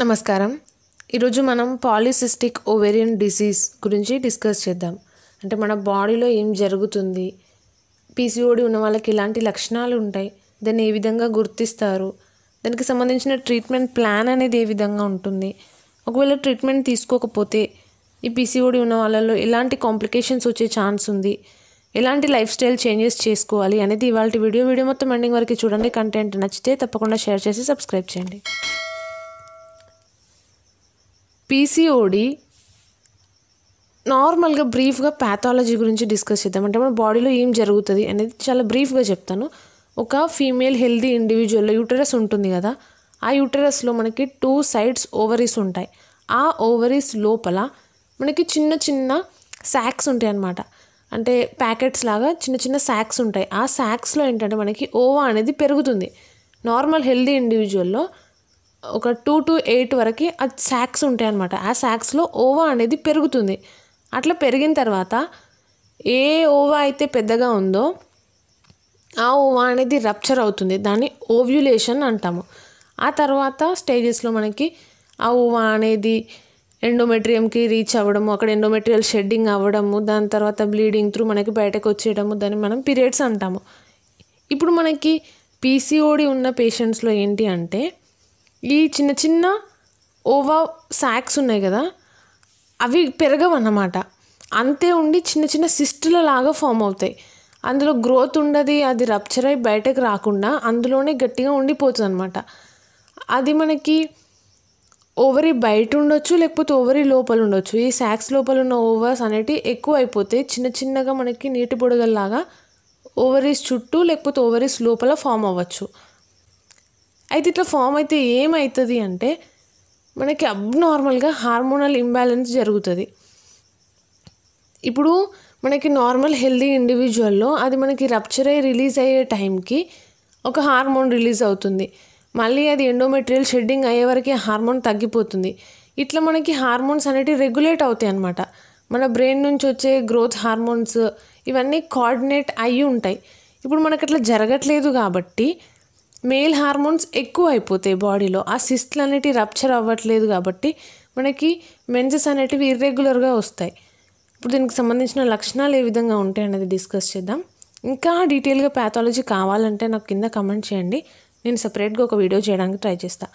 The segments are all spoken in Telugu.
నమస్కారం ఈరోజు మనం పాలిసిస్టిక్ ఓవేరియన్ డిసీజ్ గురించి డిస్కస్ చేద్దాం అంటే మన బాడీలో ఏం జరుగుతుంది పీసీఓడి ఉన్న వాళ్ళకి ఎలాంటి లక్షణాలు ఉంటాయి దాన్ని ఏ విధంగా గుర్తిస్తారు దానికి సంబంధించిన ట్రీట్మెంట్ ప్లాన్ అనేది ఏ విధంగా ఉంటుంది ఒకవేళ ట్రీట్మెంట్ తీసుకోకపోతే ఈ పీసీఓడి ఉన్న వాళ్ళలో ఎలాంటి కాంప్లికేషన్స్ వచ్చే ఛాన్స్ ఉంది ఎలాంటి లైఫ్ స్టైల్ చేంజెస్ చేసుకోవాలి అనేది ఇవాళ వీడియో వీడియో మొత్తం ఎండింగ్ వరకు చూడండి కంటెంట్ నచ్చితే తప్పకుండా షేర్ చేసి సబ్స్క్రైబ్ చేయండి పీసీఓడి నార్మల్గా బ్రీఫ్గా ప్యాథాలజీ గురించి డిస్కస్ చేద్దాం అంటే మన బాడీలో ఏం జరుగుతుంది అనేది చాలా బ్రీఫ్గా చెప్తాను ఒక ఫీమేల్ హెల్దీ ఇండివిజువల్లో యూటరస్ ఉంటుంది కదా ఆ యూటరస్లో మనకి టూ సైడ్స్ ఓవరీస్ ఉంటాయి ఆ ఓవరీస్ లోపల మనకి చిన్న చిన్న శాక్స్ ఉంటాయి అన్నమాట అంటే ప్యాకెట్స్ లాగా చిన్న చిన్న శాక్స్ ఉంటాయి ఆ శాక్స్లో ఏంటంటే మనకి ఓవా అనేది పెరుగుతుంది నార్మల్ హెల్దీ ఇండివిజువల్లో ఒక టూ టు ఎయిట్ వరకు ఆ శాక్స్ ఉంటాయి అనమాట ఆ శాక్స్లో ఓవా అనేది పెరుగుతుంది అట్లా పెరిగిన తర్వాత ఏ ఓవా అయితే పెద్దగా ఉందో ఆ ఓవా అనేది రప్చర్ అవుతుంది దాన్ని ఓవ్యులేషన్ అంటాము ఆ తర్వాత స్టేజెస్లో మనకి ఆ ఓవా అనేది ఎండోమెట్రియంకి రీచ్ అవ్వడము అక్కడ ఎండోమెట్రియల్ షెడ్డింగ్ అవ్వడము దాని తర్వాత బ్లీడింగ్ త్రూ మనకి బయటకు వచ్చేయడము దాన్ని మనం పీరియడ్స్ అంటాము ఇప్పుడు మనకి పీసీఓడి ఉన్న పేషెంట్స్లో ఏంటి అంటే ఈ చిన్న చిన్న ఓవా శాక్స్ ఉన్నాయి కదా అవి పెరగవన్నమాట అంతే ఉండి చిన్న చిన్న సిస్టుల లాగా ఫామ్ అవుతాయి అందులో గ్రోత్ ఉండదు అది రప్చర్ అయి బయటకు రాకుండా అందులోనే గట్టిగా ఉండిపోతుంది అనమాట అది మనకి ఓవరి బయట ఉండొచ్చు లేకపోతే ఓవరి లోపల ఉండొచ్చు ఈ శాక్స్ లోపల ఉన్న ఓవర్స్ అనేటివి ఎక్కువ అయిపోతాయి చిన్న చిన్నగా మనకి నీటి బుడగల్లాగా ఓవరీస్ చుట్టూ లేకపోతే ఓవరీస్ లోపల ఫామ్ అవ్వచ్చు అయితే ఇట్లా ఫామ్ అయితే ఏమవుతుంది అంటే మనకి అబ్నార్మల్గా హార్మోనల్ ఇంబ్యాలెన్స్ జరుగుతుంది ఇప్పుడు మనకి నార్మల్ హెల్దీ ఇండివిజువల్లో అది మనకి రప్చర్ అయ్యి రిలీజ్ అయ్యే టైంకి ఒక హార్మోన్ రిలీజ్ అవుతుంది మళ్ళీ అది ఎండోమెటీరియల్ షెడ్డింగ్ అయ్యే వరకు హార్మోన్ తగ్గిపోతుంది ఇట్లా మనకి హార్మోన్స్ అనేటివి రెగ్యులేట్ అవుతాయి అన్నమాట మన బ్రెయిన్ నుంచి వచ్చే గ్రోత్ హార్మోన్స్ ఇవన్నీ కోఆర్డినేట్ అయ్యి ఉంటాయి ఇప్పుడు మనకు అట్లా జరగట్లేదు కాబట్టి మేల్ హార్మోన్స్ ఎక్కువ అయిపోతాయి బాడీలో ఆ సిస్ట్లు అనేటివి రప్చర్ అవ్వట్లేదు కాబట్టి మనకి మెన్సెస్ అనేటివి ఇర్రెగ్యులర్గా వస్తాయి ఇప్పుడు దీనికి సంబంధించిన లక్షణాలు ఏ విధంగా ఉంటాయి అనేది డిస్కస్ చేద్దాం ఇంకా డీటెయిల్గా ప్యాథాలజీ కావాలంటే నాకు కింద కమెంట్ చేయండి నేను సపరేట్గా ఒక వీడియో చేయడానికి ట్రై చేస్తాను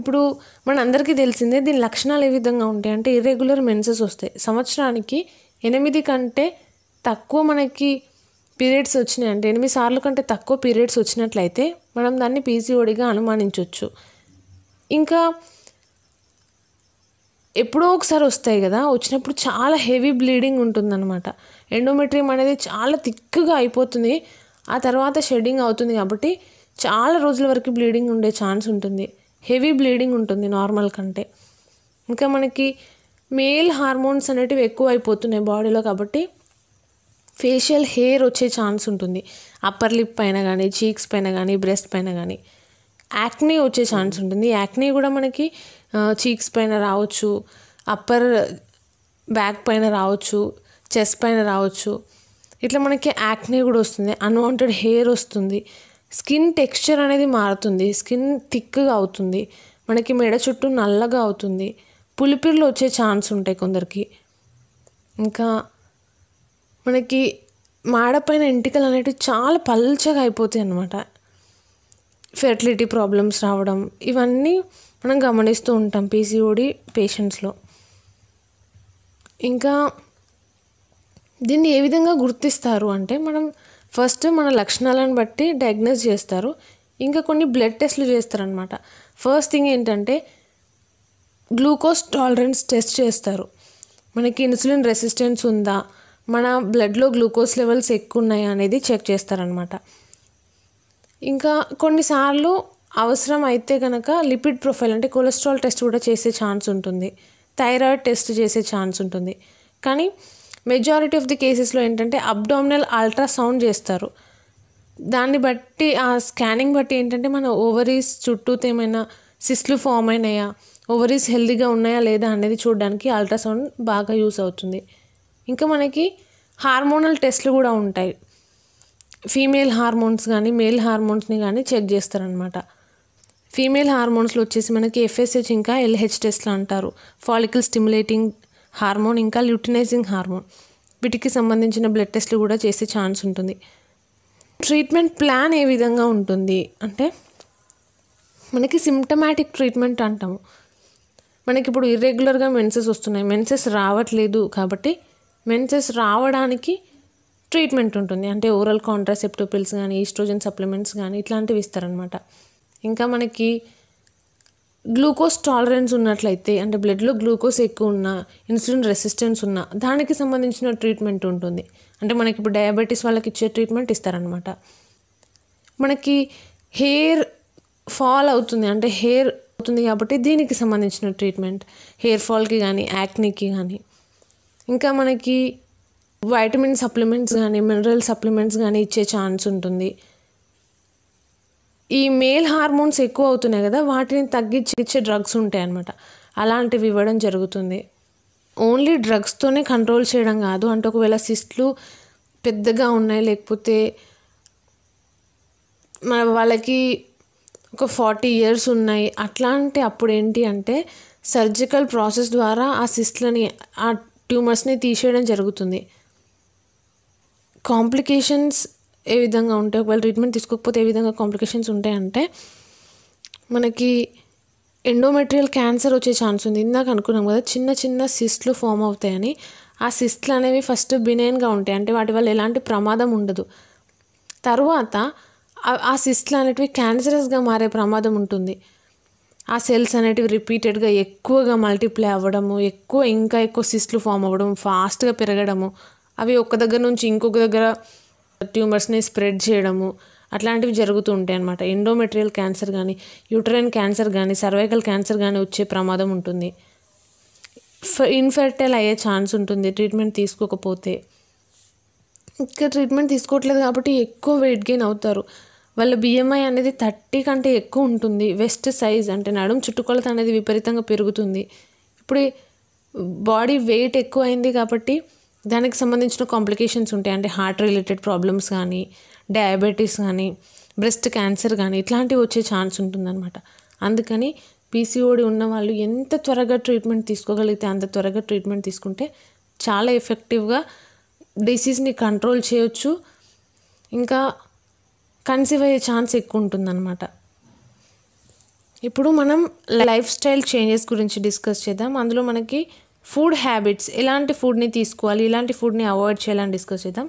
ఇప్పుడు మన అందరికీ తెలిసిందే దీని లక్షణాలు ఏ విధంగా ఉంటాయి అంటే ఇర్రెగ్యులర్ మెన్సెస్ వస్తాయి సంవత్సరానికి ఎనిమిది కంటే తక్కువ మనకి పీరియడ్స్ వచ్చినాయి అంటే ఎనిమిది సార్లు కంటే తక్కువ పీరియడ్స్ వచ్చినట్లయితే మనం దాన్ని పీసీఓడిగా అనుమానించవచ్చు ఇంకా ఎప్పుడో ఒకసారి వస్తాయి కదా వచ్చినప్పుడు చాలా హెవీ బ్లీడింగ్ ఉంటుందన్నమాట ఎండోమెట్రియం అనేది చాలా థిక్గా అయిపోతుంది ఆ తర్వాత షెడ్డింగ్ అవుతుంది కాబట్టి చాలా రోజుల వరకు బ్లీడింగ్ ఉండే ఛాన్స్ ఉంటుంది హెవీ బ్లీడింగ్ ఉంటుంది నార్మల్ కంటే ఇంకా మనకి మేల్ హార్మోన్స్ అనేటివి ఎక్కువ అయిపోతున్నాయి బాడీలో కాబట్టి ఫేషియల్ హెయిర్ వచ్చే ఛాన్స్ ఉంటుంది అప్పర్ లిప్ పైన కానీ చీక్స్ పైన కానీ బ్రెస్ట్ పైన కానీ యాక్నీ వచ్చే ఛాన్స్ ఉంటుంది యాక్నీ కూడా మనకి చీక్స్ పైన రావచ్చు అప్పర్ బ్యాక్ పైన రావచ్చు చెస్ట్ పైన రావచ్చు ఇట్లా మనకి యాక్నీ కూడా వస్తుంది అన్వాంటెడ్ హెయిర్ వస్తుంది స్కిన్ టెక్స్చర్ అనేది మారుతుంది స్కిన్ థిక్గా అవుతుంది మనకి మెడ చుట్టూ నల్లగా అవుతుంది పులిపిర్లు వచ్చే ఛాన్స్ ఉంటాయి కొందరికి ఇంకా మనకి మాడపైన ఎంటికలు అనేటివి చాలా పల్చగా అయిపోతాయి అన్నమాట ఫెర్టిలిటీ ప్రాబ్లమ్స్ రావడం ఇవన్నీ మనం గమనిస్తూ ఉంటాం పీసీఓడి పేషెంట్స్లో ఇంకా దీన్ని ఏ విధంగా గుర్తిస్తారు అంటే మనం ఫస్ట్ మన లక్షణాలను బట్టి డయాగ్నోస్ చేస్తారు ఇంకా కొన్ని బ్లడ్ టెస్ట్లు చేస్తారనమాట ఫస్ట్ థింగ్ ఏంటంటే గ్లూకోజ్ టాలరెన్స్ టెస్ట్ చేస్తారు మనకి ఇన్సులిన్ రెసిస్టెన్స్ ఉందా మన బ్లడ్లో గ్లూకోజ్ లెవెల్స్ ఎక్కువ ఉన్నాయా అనేది చెక్ చేస్తారనమాట ఇంకా కొన్నిసార్లు అవసరం అయితే కనుక లిపిడ్ ప్రొఫైల్ అంటే కొలెస్ట్రాల్ టెస్ట్ కూడా చేసే ఛాన్స్ ఉంటుంది థైరాయిడ్ టెస్ట్ చేసే ఛాన్స్ ఉంటుంది కానీ మెజారిటీ ఆఫ్ ది కేసెస్లో ఏంటంటే అబ్డామినల్ అల్ట్రాసౌండ్ చేస్తారు దాన్ని బట్టి ఆ స్కానింగ్ బట్టి ఏంటంటే మన ఓవరీస్ చుట్టూ ఏమైనా సిస్ట్లు ఫామ్ అయినాయా ఓవరీస్ హెల్దీగా ఉన్నాయా లేదా అనేది చూడడానికి అల్ట్రాసౌండ్ బాగా యూస్ అవుతుంది ఇంకా మనకి హార్మోనల్ టెస్ట్లు కూడా ఉంటాయి ఫీమేల్ హార్మోన్స్ కానీ మేల్ హార్మోన్స్ని కానీ చెక్ చేస్తారనమాట ఫీమేల్ హార్మోన్స్లో వచ్చేసి మనకి ఎఫ్ఎస్హెచ్ ఇంకా ఎల్హెచ్ టెస్ట్లు అంటారు ఫాలికల్ స్టిమ్యులేటింగ్ హార్మోన్ ఇంకా ల్యూటినైజింగ్ హార్మోన్ వీటికి సంబంధించిన బ్లడ్ టెస్ట్లు కూడా చేసే ఛాన్స్ ఉంటుంది ట్రీట్మెంట్ ప్లాన్ ఏ విధంగా ఉంటుంది అంటే మనకి సిమ్టమాటిక్ ట్రీట్మెంట్ అంటాము మనకి ఇప్పుడు ఇర్రెగ్యులర్గా మెన్సెస్ వస్తున్నాయి మెన్సెస్ రావట్లేదు కాబట్టి మెన్సెస్ రావడానికి ట్రీట్మెంట్ ఉంటుంది అంటే ఓరల్ కాంట్రాసెప్టివ్ పిల్స్ కానీ ఈస్ట్రోజన్ సప్లిమెంట్స్ కానీ ఇట్లాంటివి ఇస్తారనమాట ఇంకా మనకి గ్లూకోజ్ టాలరెన్స్ ఉన్నట్లయితే అంటే బ్లడ్లో గ్లూకోజ్ ఎక్కువ ఉన్న ఇన్సులిన్ రెసిస్టెన్స్ ఉన్న దానికి సంబంధించిన ట్రీట్మెంట్ ఉంటుంది అంటే మనకి ఇప్పుడు డయాబెటీస్ వాళ్ళకి ఇచ్చే ట్రీట్మెంట్ ఇస్తారనమాట మనకి హెయిర్ ఫాల్ అవుతుంది అంటే హెయిర్ అవుతుంది కాబట్టి దీనికి సంబంధించిన ట్రీట్మెంట్ హెయిర్ ఫాల్కి కానీ యాక్నీకి కానీ ఇంకా మనకి వైటమిన్ సప్లిమెంట్స్ కానీ మినరల్ సప్లిమెంట్స్ కానీ ఇచ్చే ఛాన్స్ ఉంటుంది ఈ మేల్ హార్మోన్స్ ఎక్కువ అవుతున్నాయి కదా వాటిని తగ్గించే డ్రగ్స్ ఉంటాయి అన్నమాట అలాంటివి ఇవ్వడం జరుగుతుంది ఓన్లీ డ్రగ్స్తోనే కంట్రోల్ చేయడం కాదు అంటే ఒకవేళ సిస్ట్లు పెద్దగా ఉన్నాయి లేకపోతే మన వాళ్ళకి ఒక ఫార్టీ ఇయర్స్ ఉన్నాయి అట్లాంటి అప్పుడు ఏంటి అంటే సర్జికల్ ప్రాసెస్ ద్వారా ఆ సిస్ట్లని ఆ ట్యూమర్స్ని తీసేయడం జరుగుతుంది కాంప్లికేషన్స్ ఏ విధంగా ఉంటాయి ఒకవేళ ట్రీట్మెంట్ తీసుకోకపోతే ఏ విధంగా కాంప్లికేషన్స్ ఉంటాయంటే మనకి ఎండోమెటీరియల్ క్యాన్సర్ వచ్చే ఛాన్స్ ఉంది ఇందాక అనుకున్నాం కదా చిన్న చిన్న సిస్ట్లు ఫామ్ అవుతాయని ఆ సిస్ట్లు అనేవి ఫస్ట్ బినైన్గా ఉంటాయి అంటే వాటి వల్ల ఎలాంటి ప్రమాదం ఉండదు తరువాత ఆ సిస్ట్లు అనేటివి క్యాన్సరస్గా మారే ప్రమాదం ఉంటుంది ఆ సెల్స్ అనేటివి రిపీటెడ్గా ఎక్కువగా మల్టిప్లై అవ్వడము ఎక్కువ ఇంకా ఎక్కువ సిస్ట్లు ఫామ్ అవ్వడం ఫాస్ట్గా పెరగడము అవి ఒక దగ్గర నుంచి ఇంకొక దగ్గర ట్యూమర్స్ని స్ప్రెడ్ చేయడము అట్లాంటివి జరుగుతూ ఉంటాయి అనమాట ఎండోమెటీరియల్ క్యాన్సర్ కానీ యూటరైన్ క్యాన్సర్ కానీ సర్వైకల్ క్యాన్సర్ కానీ వచ్చే ప్రమాదం ఉంటుంది ఇన్ఫెర్టైల్ అయ్యే ఛాన్స్ ఉంటుంది ట్రీట్మెంట్ తీసుకోకపోతే ఇంకా ట్రీట్మెంట్ తీసుకోవట్లేదు కాబట్టి ఎక్కువ వెయిట్ గెయిన్ అవుతారు వాళ్ళ బిఎంఐ అనేది థర్టీ కంటే ఎక్కువ ఉంటుంది వెస్ట్ సైజ్ అంటే నడుము చుట్టుకొలత అనేది విపరీతంగా పెరుగుతుంది ఇప్పుడు బాడీ వెయిట్ ఎక్కువైంది కాబట్టి దానికి సంబంధించిన కాంప్లికేషన్స్ ఉంటాయి అంటే హార్ట్ రిలేటెడ్ ప్రాబ్లమ్స్ కానీ డయాబెటీస్ కానీ బ్రెస్ట్ క్యాన్సర్ కానీ ఇట్లాంటివి వచ్చే ఛాన్స్ ఉంటుందన్నమాట అందుకని పీసీఓడి ఉన్న వాళ్ళు ఎంత త్వరగా ట్రీట్మెంట్ తీసుకోగలిగితే అంత త్వరగా ట్రీట్మెంట్ తీసుకుంటే చాలా ఎఫెక్టివ్గా డిసీజ్ని కంట్రోల్ చేయొచ్చు ఇంకా కన్సీవ్ అయ్యే ఛాన్స్ ఎక్కువ ఉంటుందన్నమాట ఇప్పుడు మనం లైఫ్ స్టైల్ చేంజెస్ గురించి డిస్కస్ చేద్దాం అందులో మనకి ఫుడ్ హ్యాబిట్స్ ఎలాంటి ఫుడ్ని తీసుకోవాలి ఇలాంటి ఫుడ్ని అవాయిడ్ చేయాలని డిస్కస్ చేద్దాం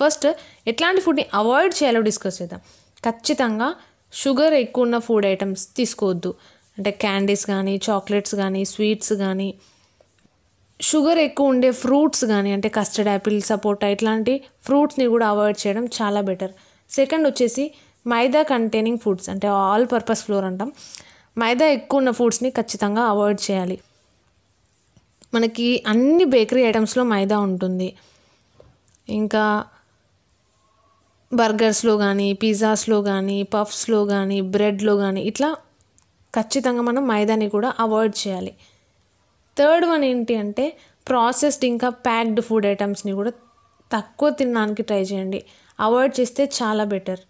ఫస్ట్ ఎట్లాంటి ఫుడ్ని అవాయిడ్ చేయాలో డిస్కస్ చేద్దాం ఖచ్చితంగా షుగర్ ఎక్కువ ఉన్న ఫుడ్ ఐటమ్స్ తీసుకోవద్దు అంటే క్యాండీస్ కానీ చాక్లెట్స్ కానీ స్వీట్స్ కానీ షుగర్ ఎక్కువ ఉండే ఫ్రూట్స్ కానీ అంటే కస్టర్డ్ యాపిల్ సపోటా ఇట్లాంటి ఫ్రూట్స్ని కూడా అవాయిడ్ చేయడం చాలా బెటర్ సెకండ్ వచ్చేసి మైదా కంటైనింగ్ ఫుడ్స్ అంటే ఆల్ పర్పస్ ఫ్లోర్ అంటాం మైదా ఎక్కువ ఉన్న ఫుడ్స్ని ఖచ్చితంగా అవాయిడ్ చేయాలి మనకి అన్ని బేకరీ ఐటమ్స్లో మైదా ఉంటుంది ఇంకా బర్గర్స్లో కానీ పిజ్జాస్లో కానీ పఫ్స్లో కానీ బ్రెడ్లో కానీ ఇట్లా ఖచ్చితంగా మనం మైదాని కూడా అవాయిడ్ చేయాలి థర్డ్ వన్ ఏంటి అంటే ప్రాసెస్డ్ ఇంకా ప్యాక్డ్ ఫుడ్ ఐటమ్స్ని కూడా తక్కువ తినడానికి ట్రై చేయండి అవాయిడ్ చేస్తే చాలా బెటర్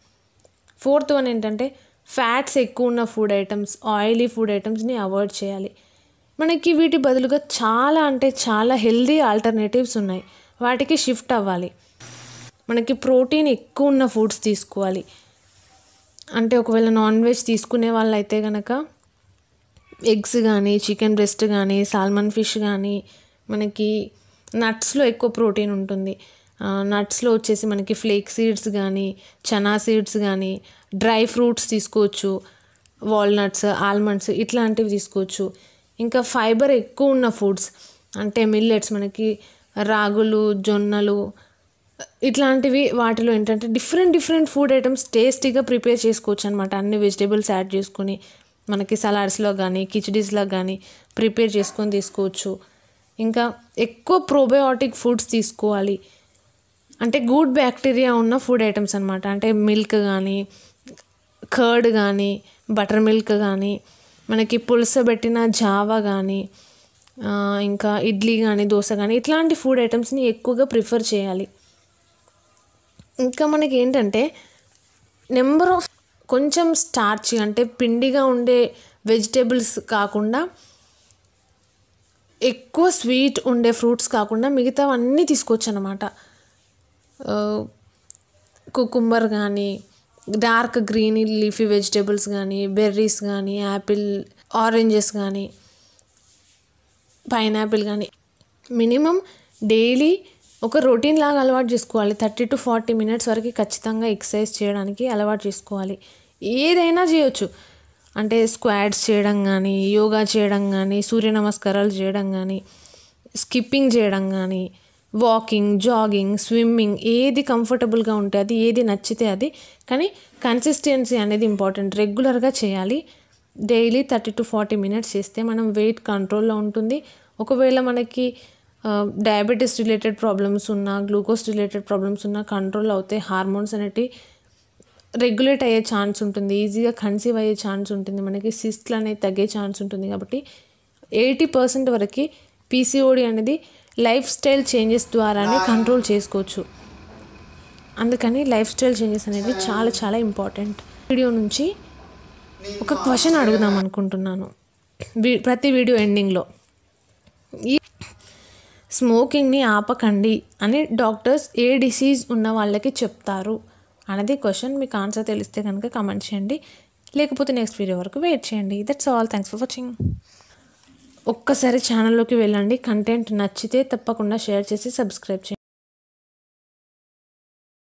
ఫోర్త్ వన్ ఏంటంటే ఫ్యాట్స్ ఎక్కువ ఉన్న ఫుడ్ ఐటమ్స్ ఆయిలీ ఫుడ్ ఐటమ్స్ని అవాయిడ్ చేయాలి మనకి వీటి బదులుగా చాలా అంటే చాలా హెల్దీ ఆల్టర్నేటివ్స్ ఉన్నాయి వాటికి షిఫ్ట్ అవ్వాలి మనకి ప్రోటీన్ ఎక్కువ ఉన్న ఫుడ్స్ తీసుకోవాలి అంటే ఒకవేళ నాన్ వెజ్ తీసుకునే వాళ్ళైతే కనుక ఎగ్స్ కానీ చికెన్ బ్రెస్ట్ కానీ సాల్మన్ ఫిష్ కానీ మనకి నట్స్లో ఎక్కువ ప్రోటీన్ ఉంటుంది నట్స్లో వచ్చేసి మనకి ఫ్లేక్ సీడ్స్ కానీ చనా సీడ్స్ కానీ డ్రై ఫ్రూట్స్ తీసుకోవచ్చు వాల్నట్స్ ఆల్మండ్స్ ఇట్లాంటివి తీసుకోవచ్చు ఇంకా ఫైబర్ ఎక్కువ ఉన్న ఫుడ్స్ అంటే మిల్లెట్స్ మనకి రాగులు జొన్నలు ఇట్లాంటివి వాటిలో ఏంటంటే డిఫరెంట్ డిఫరెంట్ ఫుడ్ ఐటమ్స్ టేస్టీగా ప్రిపేర్ చేసుకోవచ్చు అనమాట అన్ని వెజిటేబుల్స్ యాడ్ చేసుకుని మనకి సలాడ్స్లో కానీ కిచడీస్లో కానీ ప్రిపేర్ చేసుకొని తీసుకోవచ్చు ఇంకా ఎక్కువ ప్రోబయోటిక్ ఫుడ్స్ తీసుకోవాలి అంటే గుడ్ బ్యాక్టీరియా ఉన్న ఫుడ్ ఐటమ్స్ అనమాట అంటే మిల్క్ కానీ కర్డ్ కానీ బటర్ మిల్క్ కానీ మనకి పెట్టిన జావా కానీ ఇంకా ఇడ్లీ కానీ దోశ కానీ ఇట్లాంటి ఫుడ్ ఐటమ్స్ని ఎక్కువగా ప్రిఫర్ చేయాలి ఇంకా మనకి ఏంటంటే నెంబర్ ఆఫ్ కొంచెం స్టార్చ్ అంటే పిండిగా ఉండే వెజిటేబుల్స్ కాకుండా ఎక్కువ స్వీట్ ఉండే ఫ్రూట్స్ కాకుండా మిగతావన్నీ తీసుకోవచ్చు అనమాట కుకుంబర్ కానీ డార్క్ గ్రీన్ లీఫీ వెజిటేబుల్స్ కానీ బెర్రీస్ కానీ యాపిల్ ఆరెంజెస్ కానీ పైనాపిల్ కానీ మినిమం డైలీ ఒక రొటీన్ లాగా అలవాటు చేసుకోవాలి థర్టీ టు ఫార్టీ మినిట్స్ వరకు ఖచ్చితంగా ఎక్సర్సైజ్ చేయడానికి అలవాటు చేసుకోవాలి ఏదైనా చేయొచ్చు అంటే స్క్వాడ్స్ చేయడం కానీ యోగా చేయడం కానీ సూర్య నమస్కారాలు చేయడం కానీ స్కిప్పింగ్ చేయడం కానీ వాకింగ్ జాగింగ్ స్విమ్మింగ్ ఏది కంఫర్టబుల్గా ఉంటే అది ఏది నచ్చితే అది కానీ కన్సిస్టెన్సీ అనేది ఇంపార్టెంట్ రెగ్యులర్గా చేయాలి daily thirty to forty minutes చేస్తే మనం వెయిట్ కంట్రోల్లో ఉంటుంది ఒకవేళ మనకి డయాబెటీస్ రిలేటెడ్ ప్రాబ్లమ్స్ ఉన్నా గ్లూకోజ్ రిలేటెడ్ ప్రాబ్లమ్స్ ఉన్నా కంట్రోల్ అవుతాయి హార్మోన్స్ అనేటివి రెగ్యులేట్ అయ్యే ఛాన్స్ ఉంటుంది ఈజీగా కన్సీవ్ అయ్యే ఛాన్స్ ఉంటుంది మనకి సిస్ట్లు అనేది తగ్గే ఛాన్స్ ఉంటుంది కాబట్టి ఎయిటీ పర్సెంట్ వరకు పీసీఓడి అనేది లైఫ్ స్టైల్ చేంజెస్ ద్వారానే కంట్రోల్ చేసుకోవచ్చు అందుకని లైఫ్ స్టైల్ చేంజెస్ అనేవి చాలా చాలా ఇంపార్టెంట్ వీడియో నుంచి ఒక క్వశ్చన్ అడుగుదాం అనుకుంటున్నాను ప్రతి వీడియో ఎండింగ్లో ఈ స్మోకింగ్ని ఆపకండి అని డాక్టర్స్ ఏ డిసీజ్ ఉన్న వాళ్ళకి చెప్తారు అనేది క్వశ్చన్ మీకు ఆన్సర్ తెలిస్తే కనుక కమెంట్ చేయండి లేకపోతే నెక్స్ట్ వీడియో వరకు వెయిట్ చేయండి that's all thanks for watching ఒక్కసారి ఛానల్లోకి వెళ్ళండి కంటెంట్ నచ్చితే తప్పకుండా షేర్ చేసి సబ్స్క్రైబ్ చేయండి